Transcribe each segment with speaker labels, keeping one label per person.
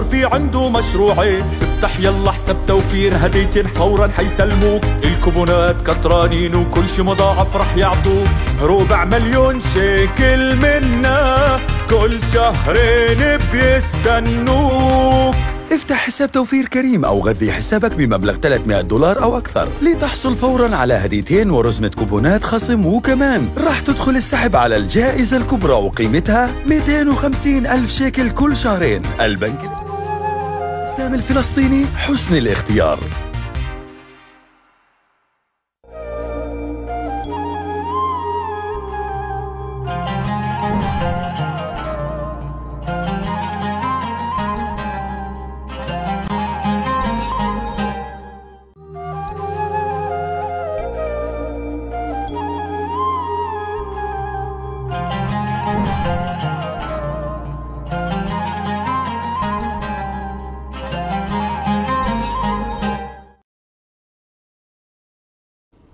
Speaker 1: في عنده مشروعين افتح يلا حساب توفير هديتين فورا حيسلموك الكوبونات كترانين وكل شي مضاعف رح يعطوك ربع مليون شيكل منا كل شهرين بيستنوك افتح حساب توفير كريم أو غذي حسابك بمبلغ 300 دولار أو أكثر لتحصل فورا على هديتين ورزمة كوبونات خصم وكمان راح تدخل السحب على الجائزة الكبرى وقيمتها 250 ألف شيكل كل شهرين البنك سامي الفلسطيني حسن الاختيار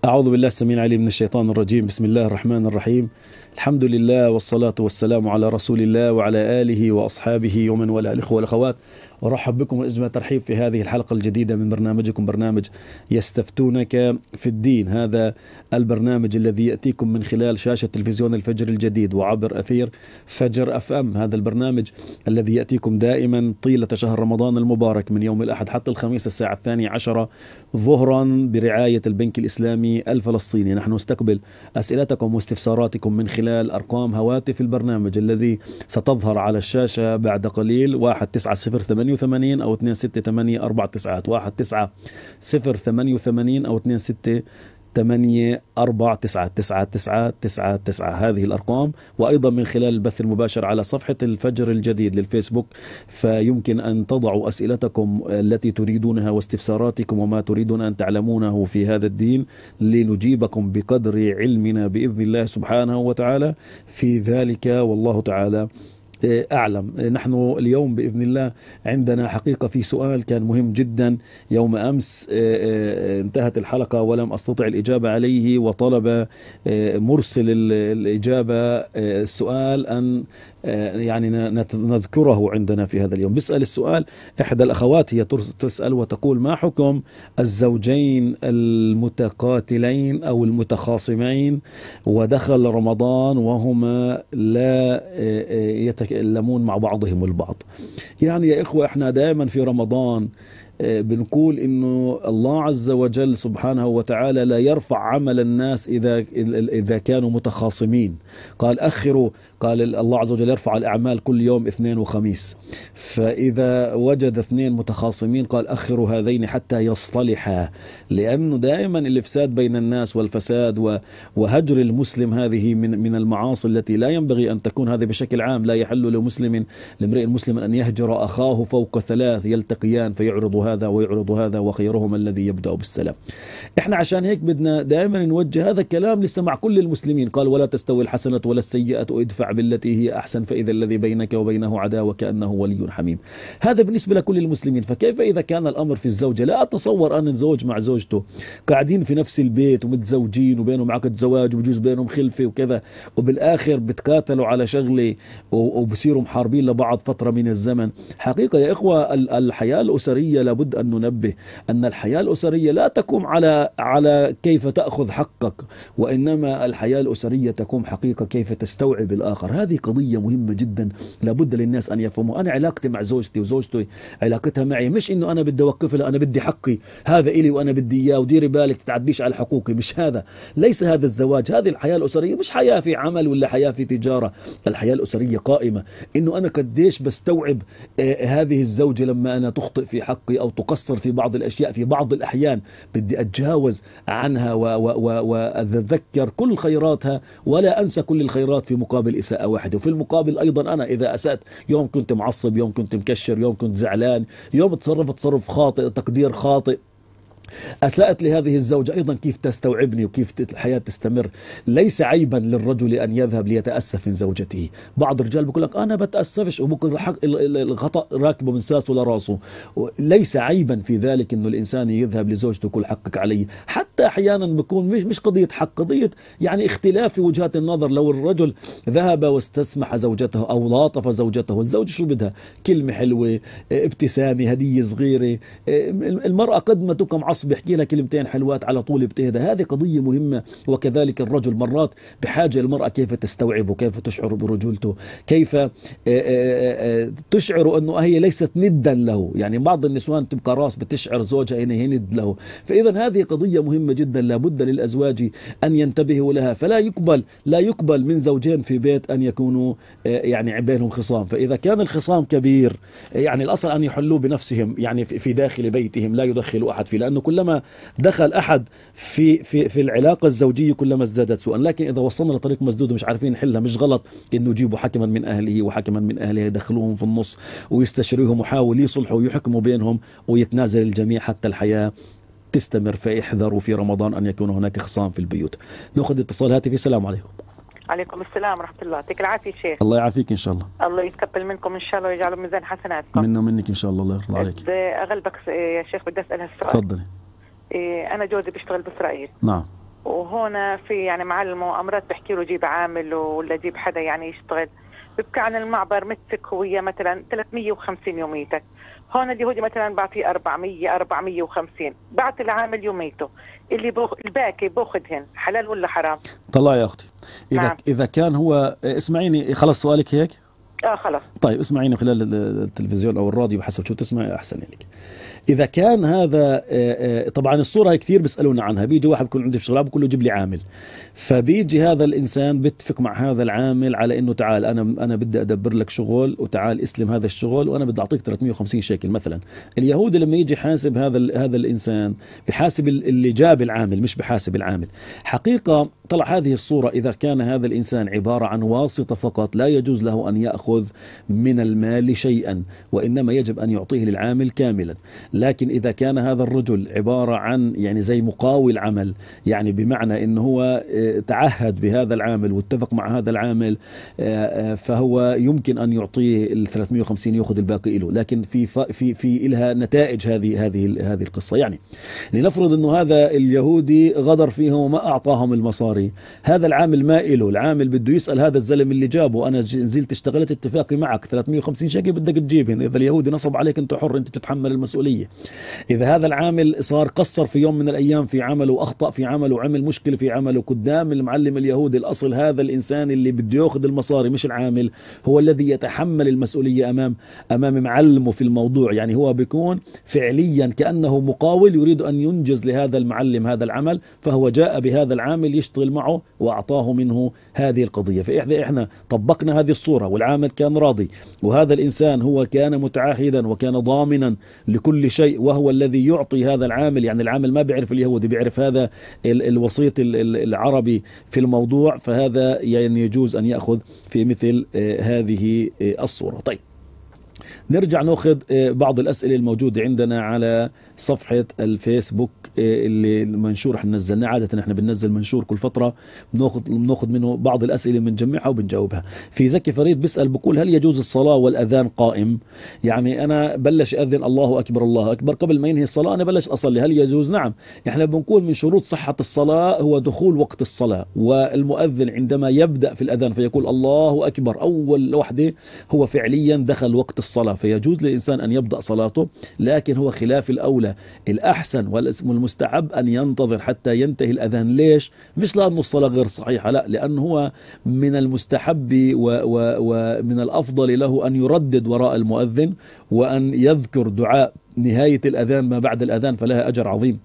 Speaker 1: أعوذ بالله السميع العليم من الشيطان الرجيم بسم الله الرحمن الرحيم الحمد لله والصلاة والسلام على رسول الله وعلى آله وأصحابه ومن والاه الإخوة والأخوات ارحب بكم وأجمل ترحيب في هذه الحلقة الجديدة من برنامجكم برنامج يستفتونك في الدين هذا البرنامج الذي يأتيكم من خلال شاشة تلفزيون الفجر الجديد وعبر أثير فجر أف أم هذا البرنامج الذي يأتيكم دائما طيلة شهر رمضان المبارك من يوم الأحد حتى الخميس الساعة الثانية عشرة ظهرا برعاية البنك الإسلامي الفلسطيني نحن نستقبل أسئلتكم واستفساراتكم من خلال أرقام هواتف البرنامج الذي ستظهر على الشاشة بعد قليل 1 9 0 88 او 268 4 تسعات 1 9 او 26 8 4 9 9 9 9 هذه الأرقام وأيضا من خلال البث المباشر على صفحة الفجر الجديد للفيسبوك فيمكن أن تضعوا أسئلتكم التي تريدونها واستفساراتكم وما تريدون أن تعلمونه في هذا الدين لنجيبكم بقدر علمنا بإذن الله سبحانه وتعالى في ذلك والله تعالى أعلم نحن اليوم بإذن الله عندنا حقيقة في سؤال كان مهم جدا يوم أمس آه، آه، انتهت الحلقة ولم أستطع الإجابة عليه وطلب آه، مرسل الإجابة السؤال أن آه، يعني نذكره عندنا في هذا اليوم بيسأل السؤال إحدى الأخوات هي تسأل وتقول ما حكم الزوجين المتقاتلين أو المتخاصمين ودخل رمضان وهما لا آه، آه، يتكلمون مع بعضهم البعض يعني يا إخوة إحنا دائما في رمضان بنقول انه الله عز وجل سبحانه وتعالى لا يرفع عمل الناس اذا اذا كانوا متخاصمين قال اخروا قال الله عز وجل يرفع الأعمال كل يوم اثنين وخميس فإذا وجد اثنين متخاصمين قال أخروا هذين حتى يصطلحا لأنه دائما الإفساد بين الناس والفساد وهجر المسلم هذه من من المعاصي التي لا ينبغي أن تكون هذه بشكل عام لا يحل لمسلم لامرئ مسلم أن يهجر أخاه فوق ثلاث يلتقيان فيعرض هذا ويعرض هذا وخيرهما الذي يبدأ بالسلام احنا عشان هيك بدنا دائما نوجه هذا الكلام لسماع كل المسلمين قال ولا تستوي الحسنة ولا السيئة ادفع بالتي هي أحسن فإذا الذي بينك وبينه عداوة كأنه ولي حميم هذا بالنسبة لكل المسلمين فكيف إذا كان الأمر في الزوجة لا أتصور أن الزوج مع زوجته قاعدين في نفس البيت ومتزوجين وبينهم عقد زواج وبجوز بينهم خلفة وكذا وبالآخر بتقاتلوا على شغلة وبصيروا محاربين لبعض فترة من الزمن حقيقة يا إخوة الحياة الأسرية لابد أن ننبه أن الحياة الأسرية لا تقوم على على كيف تأخذ حقك وإنما الحياة الأسرية تقوم حقيقة كيف تستوعب الآخر هذه قضية مهمه جدا لابد للناس ان يفهموا انا علاقتي مع زوجتي وزوجتي علاقتها معي مش انه انا بدي اوقف لها انا بدي حقي هذا الي وانا بدي اياه وديري بالك تتعديش على حقوقي مش هذا ليس هذا الزواج هذه الحياه الاسريه مش حياه في عمل ولا حياه في تجاره الحياه الاسريه قائمه انه انا قديش بستوعب آه هذه الزوجه لما انا تخطئ في حقي او تقصر في بعض الاشياء في بعض الاحيان بدي اتجاوز عنها واتذكر كل خيراتها ولا انسى كل الخيرات في مقابل اساءه واحده وفي المقابل مقابل ايضا انا اذا اسات يوم كنت معصب يوم كنت مكشر يوم كنت زعلان يوم تصرف تصرف خاطئ تقدير خاطئ أساءت لهذه الزوجة أيضا كيف تستوعبني وكيف الحياة تستمر ليس عيبا للرجل أن يذهب ليتأسف من زوجته بعض الرجال بيقول لك أنا بتأسفش وممكن الخطأ راكبه من ساسه لراسه ليس عيبا في ذلك أنه الإنسان يذهب لزوجته كل حقك علي حتى أحيانا بيكون مش, مش قضية حق قضية يعني اختلاف في وجهات النظر لو الرجل ذهب واستسمح زوجته أو لاطف زوجته الزوجة شو بدها كلمة حلوة ابتسامة هدية صغيرة المرأة قد ما تكم الشخص بيحكي لها كلمتين حلوات على طول بتهدى هذه قضية مهمة وكذلك الرجل مرات بحاجة المرأة كيف تستوعبه كيف تشعر برجولته كيف آه، آه، آه، تشعر أنه هي ليست ندا له يعني بعض النسوان تبقى راس بتشعر زوجها أنه هي ند له فإذا هذه قضية مهمة جدا لابد للأزواج أن ينتبهوا لها فلا يقبل لا يقبل من زوجين في بيت أن يكونوا يعني بينهم خصام فإذا كان الخصام كبير يعني الأصل أن يحلوه بنفسهم يعني في داخل بيتهم لا يدخلوا أحد فيه لأنه كلما دخل أحد في, في, في العلاقة الزوجية كلما ازدادت سوءا لكن إذا وصلنا لطريق مسدود ومش عارفين نحلها مش غلط إنه يجيبوا حكما من أهله وحكما من أهلها يدخلوهم في النص ويستشيروهم ويحاولوا يصلحوا ويحكموا بينهم ويتنازل الجميع حتى الحياة تستمر فاحذروا في رمضان أن يكون هناك خصام في البيوت نأخذ اتصال هاتفي السلام عليكم عليكم السلام ورحمه الله يعطيك العافيه شيخ الله يعافيك ان شاء الله الله يتقبل منكم ان شاء الله ويجعله ميزان حسناتكم منه منك ان شاء الله الله يرضى إيه، عليك اغلبك إيه، يا شيخ بدي اسال هالسؤال تفضلي إيه، انا جوزي بيشتغل باسرائيل نعم وهنا في يعني معلمه امرات بحكي له جيب عامل ولا جيب حدا يعني يشتغل ببكى عن المعبر متسك هوية مثلا 350 يوميتك هون اليهودي مثلا بعطيه 400 450 بعطي العامل يميته اللي بوخ... الباكي باخذهن حلال ولا حرام؟ طلع يا اختي اذا نعم. اذا كان هو اسمعيني خلص سؤالك هيك؟ اه خلاص طيب اسمعيني خلال التلفزيون او الراديو حسب شو تسمعي احسن لك اذا كان هذا آه، آه، طبعا الصوره هي كثير بيسالونا عنها بيجي واحد بيكون عنده شغله بقول له جيب لي عامل فبيجي هذا الانسان بيتفق مع هذا العامل على انه تعال انا انا بدي ادبر لك شغل وتعال اسلم هذا الشغل وانا بدي اعطيك 350 شيكل مثلا اليهودي لما يجي يحاسب هذا هذا الانسان بحاسب اللي جاب العامل مش بحاسب العامل حقيقه طلع هذه الصورة إذا كان هذا الإنسان عبارة عن واسطة فقط لا يجوز له أن يأخذ من المال شيئا وإنما يجب أن يعطيه للعامل كاملا لكن إذا كان هذا الرجل عبارة عن يعني زي مقاول عمل يعني بمعنى أنه هو آه، تعهد بهذا العامل واتفق مع هذا العامل آه، آه، فهو يمكن أن يعطيه ال 350 يأخذ الباقي له لكن في في في إلها نتائج هذه هذه هذه القصة يعني لنفرض أنه هذا اليهودي غدر فيهم وما أعطاهم المصاري الحضري هذا العامل ما إله العامل بده يسأل هذا الزلم اللي جابه أنا نزلت اشتغلت اتفاقي معك 350 شيكل بدك تجيبهن إذا اليهودي نصب عليك أنت حر أنت بتتحمل المسؤولية إذا هذا العامل صار قصر في يوم من الأيام في عمله وأخطأ في عمله وعمل مشكلة في عمله قدام المعلم اليهودي الأصل هذا الإنسان اللي بده يأخذ المصاري مش العامل هو الذي يتحمل المسؤولية أمام أمام معلمه في الموضوع يعني هو بيكون فعليا كأنه مقاول يريد أن ينجز لهذا المعلم هذا العمل فهو جاء بهذا العامل يشتغل يتعامل معه وأعطاه منه هذه القضية فإحنا إحنا طبقنا هذه الصورة والعامل كان راضي وهذا الإنسان هو كان متعاهدا وكان ضامنا لكل شيء وهو الذي يعطي هذا العامل يعني العامل ما بيعرف اليهودي بيعرف هذا الوسيط العربي في الموضوع فهذا يعني يجوز أن يأخذ في مثل آه، هذه آه، الصورة طيب نرجع ناخذ آه، بعض الاسئله الموجوده عندنا على صفحه الفيسبوك آه، اللي المنشور احنا نزلناه عاده احنا بننزل منشور كل فتره بناخذ بناخذ منه بعض الاسئله بنجمعها وبنجاوبها في زكي فريد بيسال بقول هل يجوز الصلاه والاذان قائم يعني انا بلش اذن الله اكبر الله اكبر قبل ما ينهي الصلاه انا بلش اصلي هل يجوز نعم احنا بنقول من شروط صحه الصلاه هو دخول وقت الصلاه والمؤذن عندما يبدا في الاذان فيقول الله اكبر اول وحده هو فعليا دخل وقت الصلاه فيجوز للإنسان أن يبدأ صلاته لكن هو خلاف الأولى الأحسن والمستحب أن ينتظر حتى ينتهي الأذان ليش؟ مش لأنه الصلاة غير صحيحة لا لأنه هو من المستحب ومن الأفضل له أن يردد وراء المؤذن وأن يذكر دعاء نهاية الأذان ما بعد الأذان فلها أجر عظيم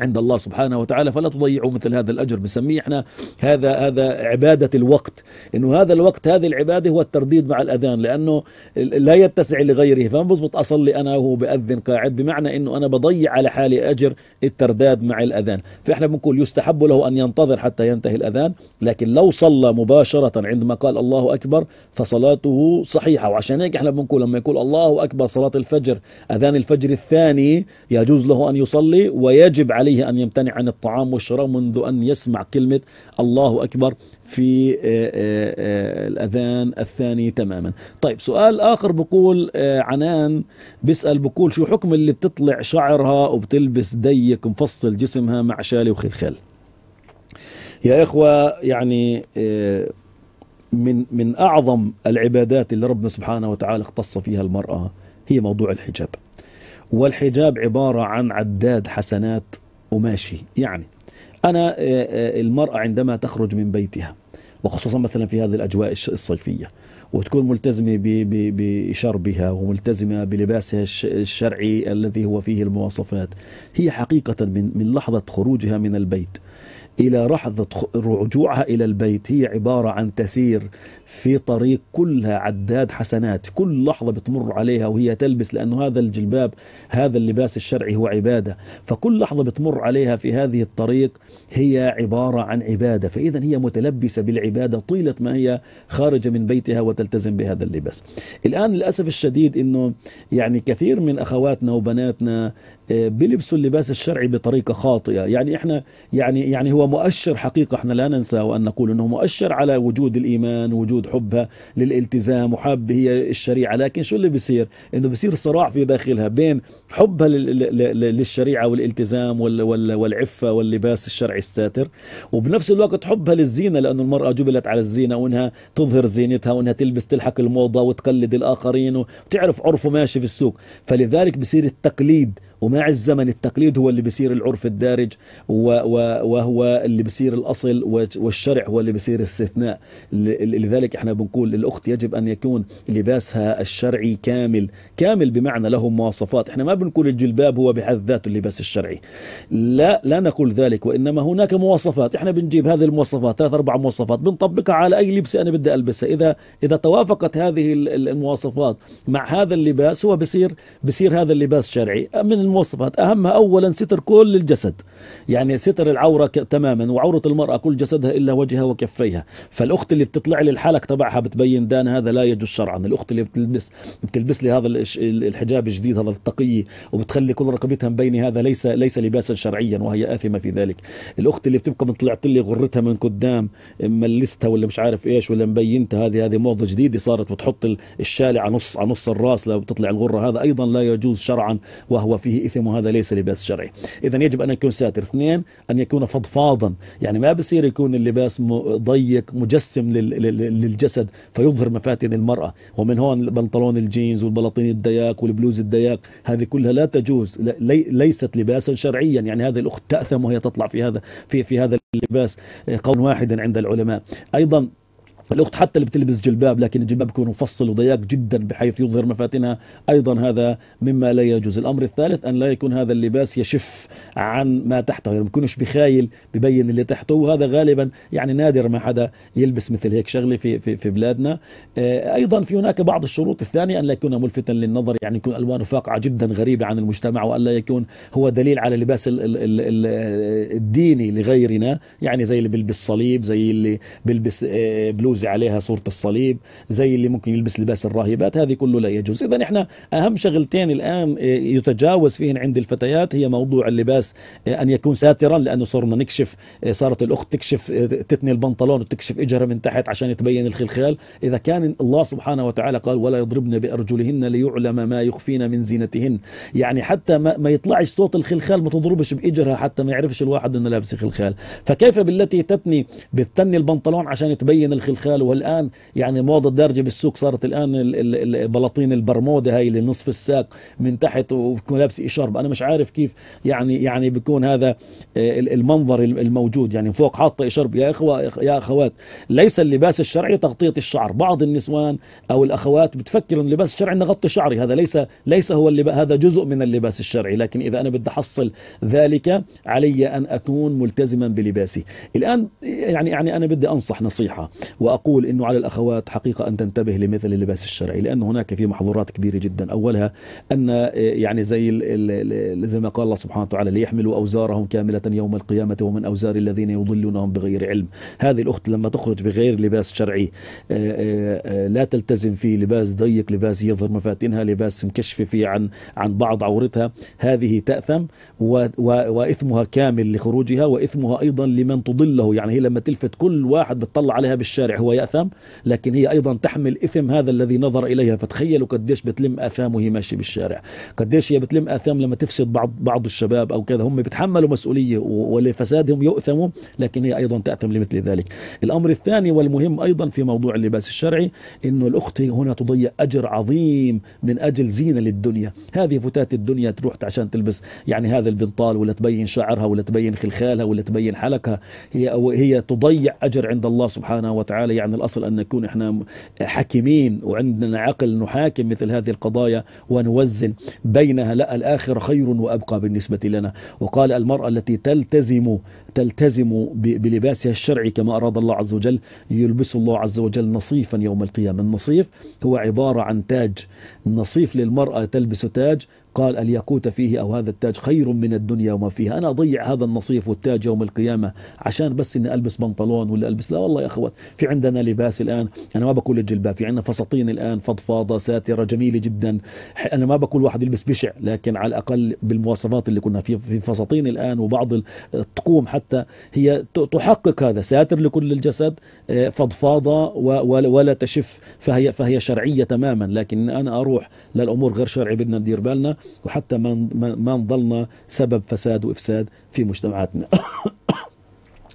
Speaker 1: عند الله سبحانه وتعالى فلا تضيعوا مثل هذا الأجر بنسميه احنا هذا هذا عبادة الوقت انه هذا الوقت هذه العبادة هو الترديد مع الأذان لأنه لا يتسع لغيره فما بزبط أصلي أنا وهو بأذن قاعد بمعنى أنه أنا بضيع على حالي أجر الترداد مع الأذان فإحنا بنقول يستحب له أن ينتظر حتى ينتهي الأذان لكن لو صلى مباشرة عندما قال الله أكبر فصلاته صحيحة وعشان هيك احنا بنقول لما يقول الله أكبر صلاة الفجر أذان الفجر الثاني يجوز له أن يصلي ويجب عليه عليه أن يمتنع عن الطعام والشراب منذ أن يسمع كلمة الله أكبر في آه، آه، آه، الأذان الثاني تماما طيب سؤال آخر بقول عنان بيسأل بقول شو حكم اللي بتطلع شعرها وبتلبس ضيق مفصل جسمها مع شالي وخلخال يا إخوة يعني من من أعظم العبادات اللي ربنا سبحانه وتعالى اختص فيها المرأة هي موضوع الحجاب والحجاب عبارة عن عداد حسنات أماشي يعني أنا آه، آه، المرأة عندما تخرج من بيتها وخصوصا مثلا في هذه الأجواء الصيفية وتكون ملتزمة بشربها وملتزمة بلباسها الشرعي الذي هو فيه المواصفات هي حقيقة من لحظة خروجها من البيت إلى رحظة رجوعها إلى البيت هي عبارة عن تسير في طريق كلها عداد حسنات كل لحظة بتمر عليها وهي تلبس لأنه هذا الجلباب هذا اللباس الشرعي هو عبادة فكل لحظة بتمر عليها في هذه الطريق هي عبارة عن عبادة فإذا هي متلبسة بالعبادة طيلة ما هي خارجة من بيتها وتلتزم بهذا اللباس الآن للأسف الشديد أنه يعني كثير من أخواتنا وبناتنا بيلبسوا اللباس الشرعي بطريقة خاطئة يعني إحنا يعني يعني هو مؤشر حقيقة إحنا لا ننسى وأن نقول أنه مؤشر على وجود الإيمان وجود حبها للالتزام وحب هي الشريعة لكن شو اللي بيصير أنه بيصير صراع في داخلها بين حبها للشريعة والالتزام والعفة واللباس الشرعي الساتر وبنفس الوقت حبها للزينة لأنه المرأة جبلت على الزينة وأنها تظهر زينتها وأنها تلبس تلحق الموضة وتقلد الآخرين وتعرف عرفه ماشي في السوق فلذلك بصير التقليد ومع الزمن التقليد هو اللي بيصير العرف الدارج وهو اللي بيصير الأصل والشرع هو اللي بيصير استثناء لذلك احنا بنقول الأخت يجب أن يكون لباسها الشرعي كامل كامل بمعنى له مواصفات احنا ما بنقول الجلباب هو بحد ذاته اللباس الشرعي لا لا نقول ذلك وإنما هناك مواصفات احنا بنجيب هذه المواصفات ثلاث أربع مواصفات بنطبقها على أي لبس أنا بدي ألبسه إذا إذا توافقت هذه المواصفات مع هذا اللباس هو بصير بصير هذا اللباس شرعي من مواصفات أهمها أولا ستر كل الجسد يعني ستر العورة تماما وعورة المرأة كل جسدها إلا وجهها وكفيها فالأخت اللي بتطلع لي الحلق تبعها بتبين دان هذا لا يجوز شرعا الأخت اللي بتلبس بتلبس لي هذا الحجاب الجديد هذا التقي وبتخلي كل رقبتها مبينة هذا ليس ليس لباسا شرعيا وهي آثمة في ذلك الأخت اللي بتبقى طلعت لي غرتها من قدام ملستها ولا مش عارف إيش ولا مبينتها هذه هذه موضة جديدة صارت وتحط الشالع نص على نص الراس لو بتطلع الغرة هذا أيضا لا يجوز شرعا وهو فيه إثم وهذا ليس لباس شرعي إذا يجب أن يكون ساتر اثنين أن يكون فضفاضا يعني ما بصير يكون اللباس ضيق مجسم للجسد فيظهر مفاتن المرأة ومن هون بنطلون الجينز والبلاطين الدياق والبلوز الدياق هذه كلها لا تجوز لي ليست لباسا شرعيا يعني هذه الأخت تأثم وهي تطلع في هذا في في هذا اللباس آه، قول واحدا عند العلماء أيضا الأخت حتى اللي بتلبس جلباب لكن الجلباب بيكون مفصل وضيق جدا بحيث يظهر مفاتنها أيضا هذا مما لا يجوز الأمر الثالث أن لا يكون هذا اللباس يشف عن ما تحته يعني ما بيكونش بخايل ببين اللي تحته وهذا غالبا يعني نادر ما حدا يلبس مثل هيك شغلة في, في, في بلادنا آه، أيضا في هناك بعض الشروط الثانية أن لا يكون ملفتا للنظر يعني يكون ألوانه فاقعة جدا غريبة عن المجتمع وأن لا يكون هو دليل على لباس الـ الـ الـ الـ الديني لغيرنا يعني زي اللي بيلبس صليب زي اللي بيلبس آه، بلوز يوزع عليها صورة الصليب زي اللي ممكن يلبس لباس الراهبات هذه كله لا يجوز إذا إحنا أهم شغلتين الآن آه، يتجاوز فيهن عند الفتيات هي موضوع اللباس آه، أن يكون ساترا لأنه صرنا نكشف آه، صارت الأخت تكشف تتني البنطلون وتكشف إجرها من تحت عشان يتبين الخلخال إذا كان الله سبحانه وتعالى قال ولا يضربن بأرجلهن ليعلم ما يخفين من زينتهن يعني حتى ما, ما يطلعش صوت الخلخال ما تضربش بإجرها حتى ما يعرفش الواحد أنه لابس خلخال فكيف بالتي تتني بتتني البنطلون عشان يتبين الخلخال ادخاله والان يعني موضه دارجه بالسوق صارت الان البلاطين البرموده هاي اللي نصف الساق من تحت وبتكون لابسه اشارب انا مش عارف كيف يعني يعني بيكون هذا آه، المنظر الموجود يعني فوق حاطه اشارب يا اخوه يا اخوات ليس اللباس الشرعي تغطيه الشعر بعض النسوان او الاخوات بتفكر ان اللباس الشرعي اني اغطي شعري هذا ليس ليس هو اللي هذا جزء من اللباس الشرعي لكن اذا انا بدي احصل ذلك علي ان اكون ملتزما بلباسي الان يعني يعني انا بدي انصح نصيحه و وأقول أنه على الأخوات حقيقة أن تنتبه لمثل اللباس الشرعي لأن هناك في محظورات كبيرة جدا أولها أن آه، يعني زي زي ما قال الله سبحانه وتعالى ليحملوا أوزارهم كاملة يوم القيامة ومن أوزار الذين يضلونهم بغير علم هذه الأخت لما تخرج بغير لباس شرعي آه، آه، لا تلتزم فيه لباس ضيق لباس يظهر مفاتنها لباس مكشفة فيه عن عن بعض عورتها هذه تأثم وإثمها كامل لخروجها وإثمها أيضا لمن تضله يعني هي لما تلفت كل واحد بتطلع عليها بالشارع هو يأثم لكن هي أيضا تحمل إثم هذا الذي نظر إليها فتخيلوا قديش بتلم آثام وهي ماشية بالشارع قديش هي بتلم آثام لما تفسد بعض بعض الشباب أو كذا هم بيتحملوا مسؤولية ولفسادهم يؤثموا لكن هي أيضا تأثم لمثل ذلك الأمر الثاني والمهم أيضا في موضوع اللباس الشرعي أنه الأخت هنا تضيع أجر عظيم من أجل زينة للدنيا هذه فتاة الدنيا تروح عشان تلبس يعني هذا البنطال ولا تبين شعرها ولا تبين خلخالها ولا تبين حلقها هي هي تضيع أجر عند الله سبحانه وتعالى المسألة يعني الأصل أن نكون إحنا حكيمين وعندنا عقل نحاكم مثل هذه القضايا ونوزن بينها لا الآخرة خير وأبقى بالنسبة لنا وقال المرأة التي تلتزم تلتزم بلباسها الشرعي كما أراد الله عز وجل يلبس الله عز وجل نصيفا يوم القيامة النصيف هو عبارة عن تاج النصيف للمرأة تلبس تاج قال الياقوت فيه أو هذا التاج خير من الدنيا وما فيها أنا أضيع هذا النصيف والتاج يوم القيامة عشان بس إني ألبس بنطلون ولا ألبس لا والله يا أخوات في عندنا لباس الآن أنا ما بقول الجلباب في عندنا فساتين الآن فضفاضة ساترة جميلة جدا أنا ما بقول واحد يلبس بشع لكن على الأقل بالمواصفات اللي كنا في في فساتين الآن وبعض الطقوم حتى هي تحقق هذا ساتر لكل الجسد آه، فضفاضة ولا تشف فهي فهي شرعية تماما لكن أنا أروح للأمور غير شرعي بدنا ندير بالنا وحتى ما ما نضلنا سبب فساد وافساد في مجتمعاتنا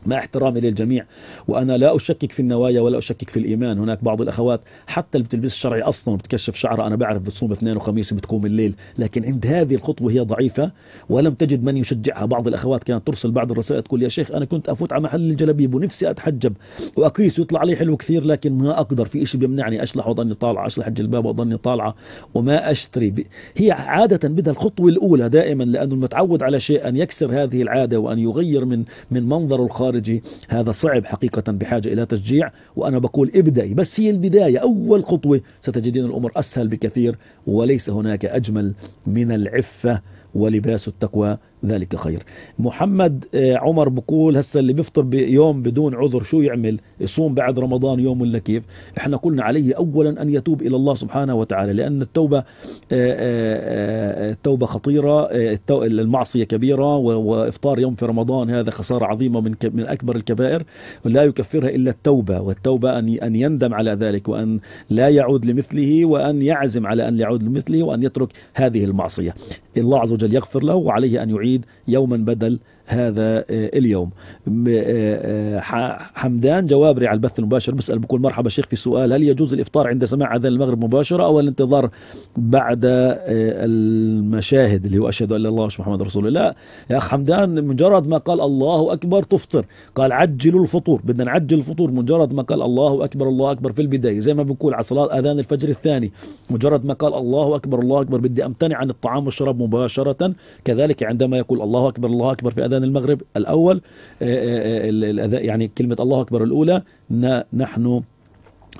Speaker 1: مع احترامي للجميع وانا لا اشكك في النوايا ولا اشكك في الايمان هناك بعض الاخوات حتى اللي بتلبس شرعي اصلا وبتكشف شعرها انا بعرف بتصوم اثنين وخميس وبتقوم الليل لكن عند هذه الخطوه هي ضعيفه ولم تجد من يشجعها بعض الاخوات كانت ترسل بعض الرسائل تقول يا شيخ انا كنت افوت على محل الجلابيب ونفسي اتحجب واقيس ويطلع لي حلو كثير لكن ما اقدر في شيء بيمنعني اشلح واضلني طالعه اشلح الجلباب واضلني طالعه وما اشتري ب... هي عاده بدها الخطوه الاولى دائما لانه المتعود على شيء ان يكسر هذه العاده وان يغير من من منظره الخارجي هذا صعب حقيقة بحاجة إلى تشجيع وأنا بقول ابدأي بس هي البداية أول خطوة ستجدين الأمور أسهل بكثير وليس هناك أجمل من العفة ولباس التقوى ذلك خير محمد آه، عمر بقول هسه اللي بيفطر بيوم بدون عذر شو يعمل يصوم بعد رمضان يوم ولا كيف احنا قلنا عليه اولا ان يتوب الى الله سبحانه وتعالى لان التوبه آه، آه، التوبه خطيره المعصيه كبيره وافطار يوم في رمضان هذا خساره عظيمه من من اكبر الكبائر لا يكفرها الا التوبه والتوبه ان ان يندم على ذلك وان لا يعود لمثله وان يعزم على ان يعود لمثله وان يترك هذه المعصيه الله عز وجل يغفر له وعليه ان يعيد البعيد يوما بدل هذا آه، اليوم آه، آه، حمدان جوابري على البث المباشر بسأل بكل مرحبا شيخ في سؤال هل يجوز الإفطار عند سماع أذان المغرب مباشرة أو الانتظار بعد المشاهد اللي هو أشهد أن لا الله محمد رسول الله يا أخ حمدان مجرد ما قال الله أكبر تفطر قال عجلوا الفطور بدنا نعجل الفطور مجرد ما قال الله أكبر الله أكبر في البداية زي ما بنقول على صلاة أذان الفجر الثاني مجرد ما قال الله أكبر الله أكبر بدي أمتنع عن الطعام والشراب مباشرة كذلك عندما يقول الله أكبر الله أكبر في أذان أذان المغرب الأول آه، آه، آه، يعني كلمة الله أكبر الأولى نحن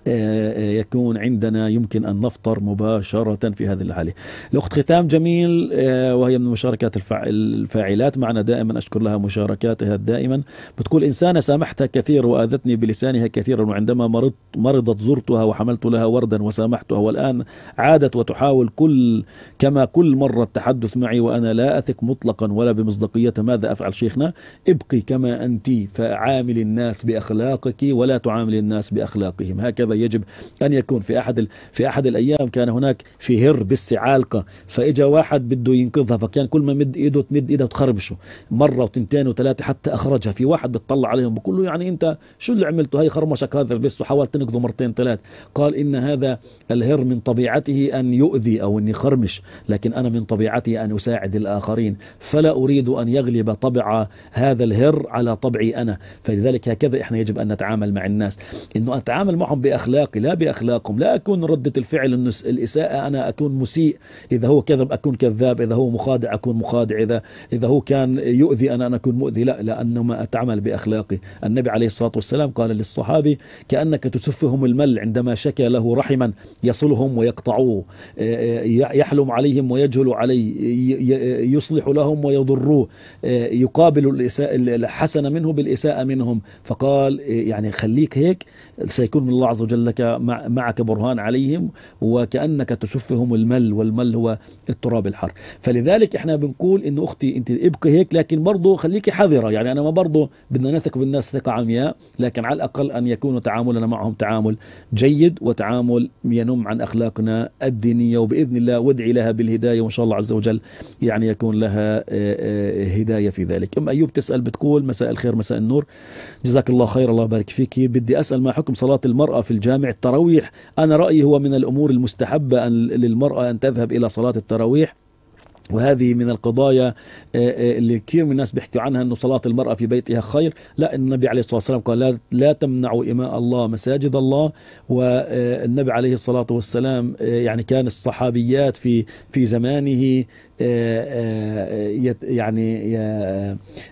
Speaker 1: آه، يكون عندنا يمكن أن نفطر مباشرة في هذه الحالة الأخت ختام جميل آه، وهي من المشاركات الفاعلات معنا دائما أشكر لها مشاركاتها دائما بتقول إنسانة سامحتها كثير وآذتني بلسانها كثيرا وعندما مرض مرضت زرتها وحملت لها وردا وسامحتها والآن عادت وتحاول كل كما كل مرة التحدث معي وأنا لا أثق مطلقا ولا بمصداقية ماذا أفعل شيخنا ابقي كما أنت فعامل الناس بأخلاقك ولا تعامل الناس بأخلاقهم هكذا هكذا يجب أن يكون في أحد في أحد الأيام كان هناك في هر بالسعالقة عالقة فإجا واحد بده ينقذها فكان كل ما مد إيده تمد إيده تخربشه مرة وتنتين وثلاثة حتى أخرجها في واحد بتطلع عليهم بقول له يعني أنت شو اللي عملته هي خرمشك هذا بس وحاولت تنقذه مرتين ثلاث قال إن هذا الهر من طبيعته أن يؤذي أو أن يخرمش لكن أنا من طبيعتي أن أساعد الآخرين فلا أريد أن يغلب طبع هذا الهر على طبعي أنا فلذلك هكذا إحنا يجب أن نتعامل مع الناس إنه أتعامل معهم بأخ بأخلاقي لا بأخلاقهم لا أكون ردة الفعل النس... الإساءة أنا أكون مسيء إذا هو كذب أكون كذاب إذا هو مخادع أكون مخادع إذا إذا هو كان يؤذي أنا أنا أكون مؤذي لا لأنه ما أتعامل بأخلاقي النبي عليه الصلاة والسلام قال للصحابي كأنك تسفهم المل عندما شكى له رحما يصلهم ويقطعوه يحلم عليهم ويجهل عليه يصلح لهم ويضروه يقابل الحسن منه بالإساءة منهم فقال يعني خليك هيك سيكون من الله عز وجل لك معك برهان عليهم وكأنك تسفهم المل والمل هو التراب الحار فلذلك احنا بنقول انه اختي انت ابقي هيك لكن برضه خليكي حذره يعني انا ما برضه بدنا نثق بالناس ثقه عمياء لكن على الاقل ان يكون تعاملنا معهم تعامل جيد وتعامل ينم عن اخلاقنا الدينيه وباذن الله وادعي لها بالهدايه وان شاء الله عز وجل يعني يكون لها آه، آه، هدايه في ذلك ام ايوب تسال بتقول مساء الخير مساء النور جزاك الله خير الله يبارك فيك بدي اسال ما حكم صلاه المراه في الجامع التراويح أنا رأيي هو من الأمور المستحبة أن للمرأة أن تذهب إلى صلاة التراويح وهذه من القضايا آه، آه، اللي كثير من الناس بيحكوا عنها انه صلاه المراه في بيتها خير، لا النبي عليه الصلاه والسلام قال لا, لا تمنعوا اماء الله مساجد الله والنبي آه، عليه الصلاه والسلام يعني كان الصحابيات في في زمانه آه، آه، يعني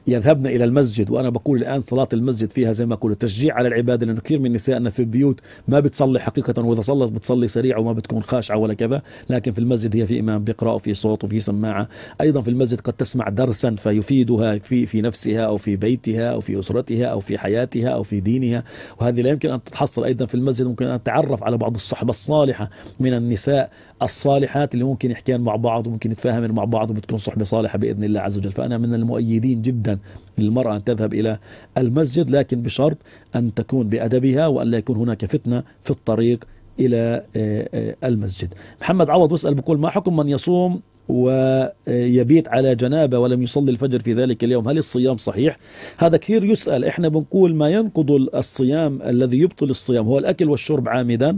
Speaker 1: يذهبن الى المسجد وانا بقول الان صلاه المسجد فيها زي ما اقول تشجيع على العباده لانه كثير من نسائنا في البيوت ما بتصلي حقيقه واذا صلت بتصلي سريعه وما بتكون خاشعه ولا كذا لكن في المسجد هي في امام بيقرا وفي صوت وفي سماعه ايضا في المسجد قد تسمع درسا فيفيدها في في نفسها او في بيتها او في اسرتها او في حياتها او في دينها وهذه لا يمكن ان تتحصل ايضا في المسجد ممكن ان تتعرف على بعض الصحبه الصالحه من النساء الصالحات اللي ممكن يحكيان مع بعض وممكن يتفاهمن مع بعض وبتكون صحبة صالحة بإذن الله عز وجل فأنا من المؤيدين جدا للمرأة أن تذهب إلى المسجد لكن بشرط أن تكون بأدبها وأن لا يكون هناك فتنة في الطريق إلى آه، آه، المسجد محمد عوض واسأل بقول ما حكم من يصوم ويبيت على جنابه ولم يصلي الفجر في ذلك اليوم هل الصيام صحيح هذا كثير يسأل احنا بنقول ما ينقض الصيام الذي يبطل الصيام هو الأكل والشرب عامدا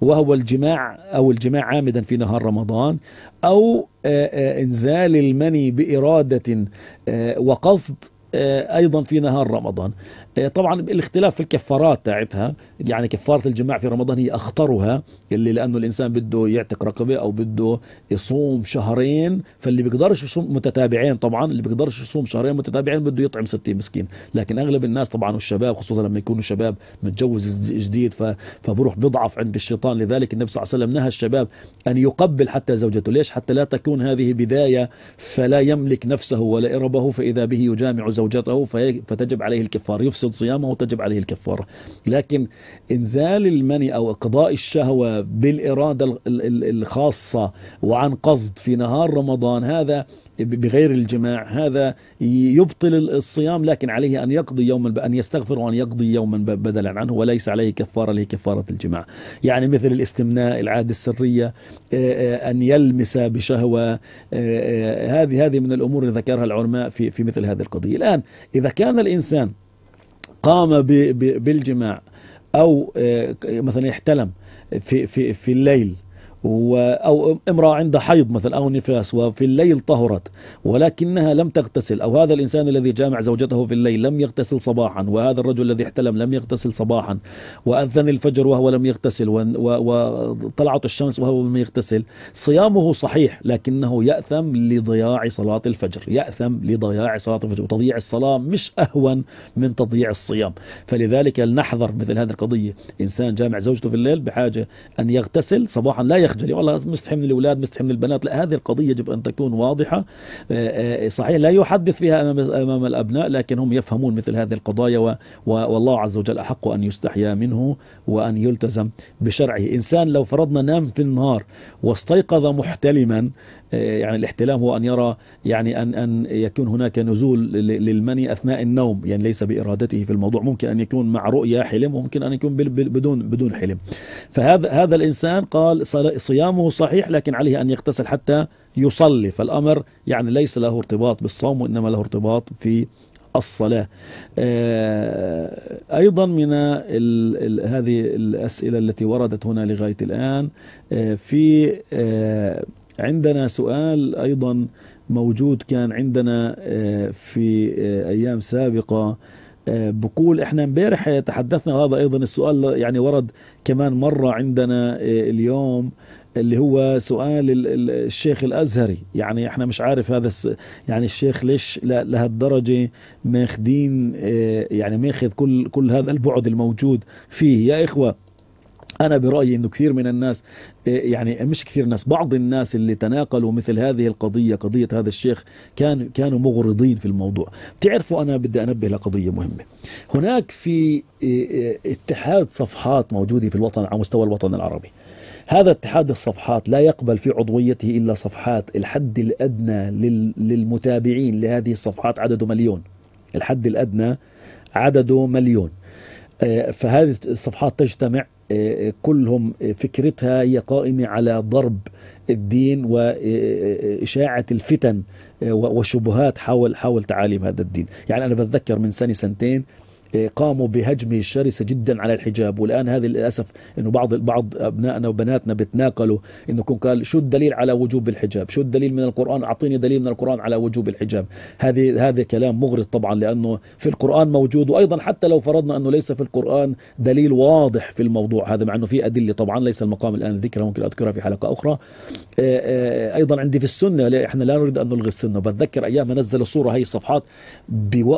Speaker 1: وهو الجماع أو الجماع عامدا في نهار رمضان أو آه، آه، انزال المني بإرادة آه، وقصد أيضا في نهار رمضان إيه، طبعا الاختلاف في الكفارات تاعتها يعني كفارة الجماع في رمضان هي أخطرها اللي لأنه الإنسان بده يعتق رقبة أو بده يصوم شهرين فاللي بيقدرش يصوم متتابعين طبعا اللي بيقدرش يصوم شهرين متتابعين بده يطعم 60 مسكين لكن أغلب الناس طبعا والشباب خصوصا لما يكونوا شباب متجوز جديد فبروح بضعف عند الشيطان لذلك النبي صلى الله عليه وسلم نهى الشباب أن يقبل حتى زوجته ليش حتى لا تكون هذه بداية فلا يملك نفسه ولا إربه فإذا به يجامع زوجته فتجب عليه الكفار يفسد يفسد صيامه وتجب عليه الكفارة لكن إنزال المني أو إقضاء الشهوة بالإرادة الخاصة وعن قصد في نهار رمضان هذا بغير الجماع هذا يبطل الصيام لكن عليه أن يقضي يوما أن يستغفر وأن يقضي يوما بدلا عنه وليس عليه كفارة له كفارة الجماع يعني مثل الاستمناء العادة السرية آه، آه، أن يلمس بشهوة آه، هذه هذه من الأمور اللي ذكرها العلماء في في مثل هذه القضية الآن إذا كان الإنسان قام بالجماع او آه، مثلا احتلم في في في الليل أو امرأة عندها حيض مثلا أو نفاس وفي الليل طهرت ولكنها لم تغتسل أو هذا الإنسان الذي جامع زوجته في الليل لم يغتسل صباحا وهذا الرجل الذي احتلم لم يغتسل صباحا وأذن الفجر وهو لم يغتسل وطلعت الشمس وهو لم يغتسل صيامه صحيح لكنه يأثم لضياع صلاة الفجر يأثم لضياع صلاة الفجر وتضييع الصلاة مش أهون من تضييع الصيام فلذلك نحذر مثل هذه القضية إنسان جامع زوجته في الليل بحاجة أن يغتسل صباحا لا يغتسل تخجلي والله مستحي من الاولاد مستحي من البنات لا هذه القضيه يجب ان تكون واضحه آه، آه، صحيح لا يحدث فيها امام امام الابناء لكن هم يفهمون مثل هذه القضايا والله عز وجل احق ان يستحيا منه وان يلتزم بشرعه انسان لو فرضنا نام في النهار واستيقظ محتلما آه، يعني الاحتلام هو ان يرى يعني ان ان يكون هناك نزول للمني اثناء النوم يعني ليس بارادته في الموضوع ممكن ان يكون مع رؤيه حلم وممكن ان يكون بدون بدون حلم فهذا هذا الانسان قال صيامه صحيح لكن عليه أن يغتسل حتى يصلي فالأمر يعني ليس له ارتباط بالصوم وإنما له ارتباط في الصلاة آه، أيضا من الـ الـ هذه الأسئلة التي وردت هنا لغاية الآن آه، في آه، عندنا سؤال أيضا موجود كان عندنا في أيام سابقة بقول احنا امبارح تحدثنا هذا ايضا السؤال يعني ورد كمان مره عندنا اليوم اللي هو سؤال الشيخ الازهري يعني احنا مش عارف هذا يعني الشيخ ليش لهالدرجه ماخذين آه، يعني ماخذ كل كل هذا البعد الموجود فيه يا اخوه أنا برأيي أنه كثير من الناس آه، يعني مش كثير ناس بعض الناس اللي تناقلوا مثل هذه القضية قضية هذا الشيخ كان كانوا مغرضين في الموضوع بتعرفوا أنا بدي أنبه لقضية مهمة هناك في آه، اتحاد صفحات موجودة في الوطن على مستوى الوطن العربي هذا اتحاد الصفحات لا يقبل في عضويته إلا صفحات الحد الأدنى للمتابعين لهذه الصفحات عدده مليون الحد الأدنى عدده مليون آه، فهذه الصفحات تجتمع آه، كلهم آه، فكرتها هي قائمة على ضرب الدين وإشاعة الفتن وشبهات حول حول تعاليم هذا الدين يعني أنا بتذكر من سنة سنتين قاموا بهجمه شرسة جدا على الحجاب والان هذه للاسف انه بعض بعض ابنائنا وبناتنا بتناقلوا انه كون قال شو الدليل على وجوب الحجاب شو الدليل من القران اعطيني دليل من القران على وجوب الحجاب هذه هذا كلام مغرض طبعا لانه في القران موجود وايضا حتى لو فرضنا انه ليس في القران دليل واضح في الموضوع هذا مع انه في ادله طبعا ليس المقام الان ذكرها ممكن اذكرها في حلقه اخرى آه، آه، ايضا عندي في السنه احنا لا نريد ان نلغي السنه بتذكر ايام نزلوا صوره هي الصفحات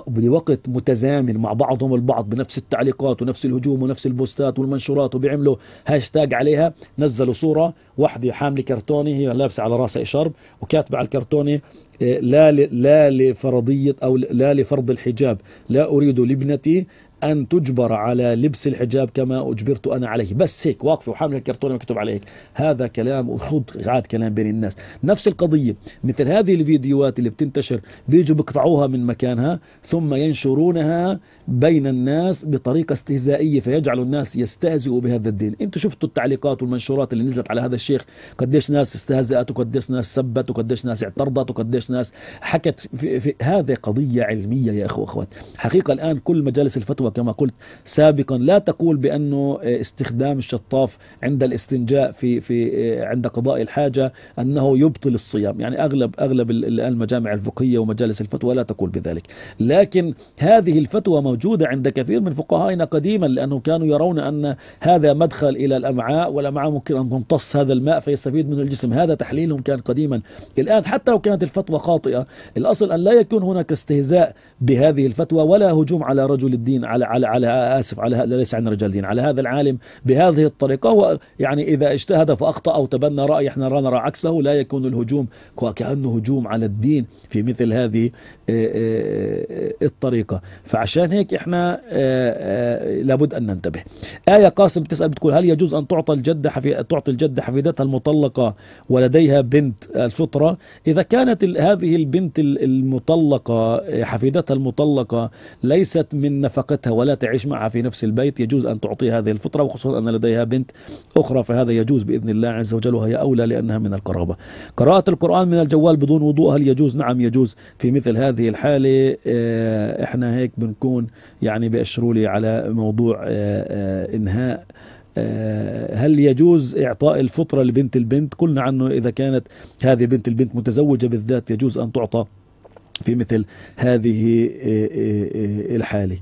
Speaker 1: بوقت متزامن مع بعضهم تعليقاتهم البعض بنفس التعليقات ونفس الهجوم ونفس البوستات والمنشورات وبيعملوا هاشتاج عليها نزلوا صورة واحدة حاملة كرتوني هي لابسة على راسها إشرب وكاتبة على الكرتوني آه، لا لا لفرضية أو لا لفرض الحجاب لا أريد لابنتي أن تجبر على لبس الحجاب كما أجبرت أنا عليه بس هيك واقفة وحاملة الكرتون مكتوب عليك هذا كلام وخوض عاد كلام بين الناس نفس القضية مثل هذه الفيديوهات اللي بتنتشر بيجوا بيقطعوها من مكانها ثم ينشرونها بين الناس بطريقة استهزائية فيجعل الناس يستهزئوا بهذا الدين انتوا شفتوا التعليقات والمنشورات اللي نزلت على هذا الشيخ قديش ناس استهزأت وقديش ناس سبت وقديش ناس اعترضت وقديش ناس حكت في, في هذه قضية علمية يا أخو أخوات حقيقة الآن كل مجالس الفتوى كما قلت سابقا لا تقول بأنه آه، استخدام الشطاف عند الاستنجاء في في آه، عند قضاء الحاجة أنه يبطل الصيام يعني أغلب أغلب المجامع الفقهية ومجالس الفتوى لا تقول بذلك لكن هذه الفتوى موجودة عند كثير من فقهائنا قديما لأنهم كانوا يرون أن هذا مدخل إلى الأمعاء والأمعاء ممكن أن تمتص هذا الماء فيستفيد منه الجسم هذا تحليلهم كان قديما الآن حتى لو كانت الفتوى خاطئة الأصل أن لا يكون هناك استهزاء بهذه الفتوى ولا هجوم على رجل الدين على على على اسف على ليس عن رجال دين على هذا العالم بهذه الطريقه هو يعني اذا اجتهد فاخطا او تبنى راي احنا نرى عكسه لا يكون الهجوم كانه هجوم على الدين في مثل هذه آه، آه، آه، الطريقة فعشان هيك احنا لابد أن ننتبه آية قاسم بتسأل بتقول هل يجوز أن تعطى الجدة حفي... تعطي الجدة حفيدتها المطلقة ولديها بنت الفطرة إذا كانت هذه البنت المطلقة حفيدتها المطلقة ليست من نفقتها ولا تعيش معها في نفس البيت يجوز أن تعطيها هذه الفطرة وخصوصا أن لديها بنت أخرى فهذا يجوز بإذن الله عز وجل وهي أولى لأنها من القرابة قراءة القرآن من الجوال بدون وضوء هل يجوز نعم يجوز في مثل هذا هذه الحالة آه، احنا هيك بنكون يعني بيأشروا لي على موضوع آه، آه، انهاء هل يجوز إعطاء الفطرة لبنت البنت قلنا عنه إذا كانت هذه بنت البنت متزوجة بالذات يجوز أن تعطى في مثل هذه الحالة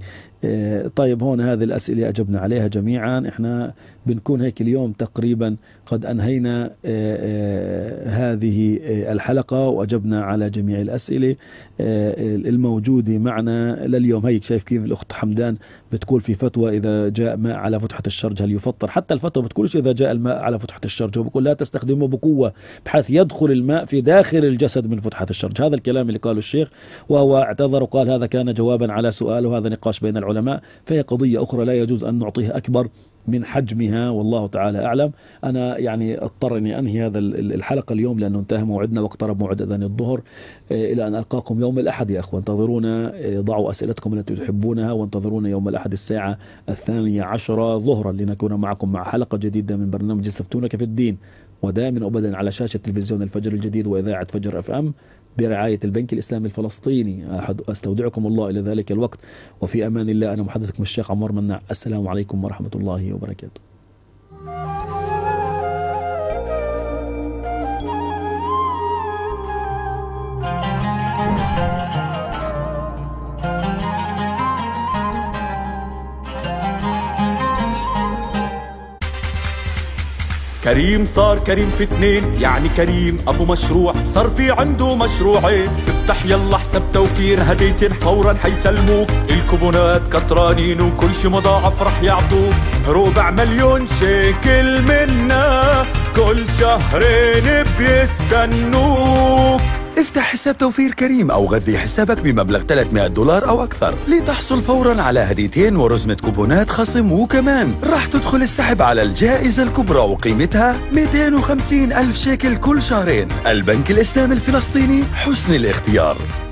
Speaker 1: طيب هون هذه الأسئلة أجبنا عليها جميعا إحنا بنكون هيك اليوم تقريبا قد أنهينا آه، آه، هذه آه، الحلقة وأجبنا على جميع الأسئلة الموجودة معنا لليوم هيك شايف كيف الأخت حمدان بتقول في فتوى إذا جاء ماء على فتحة الشرج هل يفطر حتى الفتوى بتقولش إذا جاء الماء على فتحة الشرج وبقول لا تستخدمه بقوة بحيث يدخل الماء في داخل الجسد من فتحة الشرج هذا الكلام اللي قاله الشيخ وهو اعتذر وقال هذا كان جوابا على سؤال وهذا نقاش بين العلماء فهي قضية أخرى لا يجوز أن نعطيه أكبر من حجمها والله تعالى أعلم أنا يعني اضطر أني أنهي هذا الحلقة اليوم لأنه انتهى موعدنا واقترب موعد أذان الظهر إيه، إلى أن ألقاكم يوم الأحد يا أخوان انتظرونا إيه، ضعوا أسئلتكم التي تحبونها وانتظرونا يوم الأحد الساعة الثانية عشرة ظهرا لنكون معكم مع حلقة جديدة من برنامج يستفتونك في الدين ودائما أبدا على شاشة تلفزيون الفجر الجديد وإذاعة فجر أف أم برعاية البنك الإسلامي الفلسطيني أستودعكم الله إلى ذلك الوقت وفي أمان الله أنا محدثكم الشيخ عمر منع السلام عليكم ورحمة الله وبركاته كريم صار كريم في اتنين يعني كريم ابو مشروع صار في عنده مشروعين افتح يلا حساب توفير هديتين فورا حيسلموك الكوبونات كترانين وكل شي مضاعف رح يعطوك ربع مليون شيكل منا كل شهرين بيستنوك افتح حساب توفير كريم أو غذي حسابك بمبلغ 300 دولار أو أكثر لتحصل فورا على هديتين ورزمة كوبونات خصم وكمان راح تدخل السحب على الجائزة الكبرى وقيمتها 250 ألف شيكل كل شهرين البنك الإسلامي الفلسطيني حسن الاختيار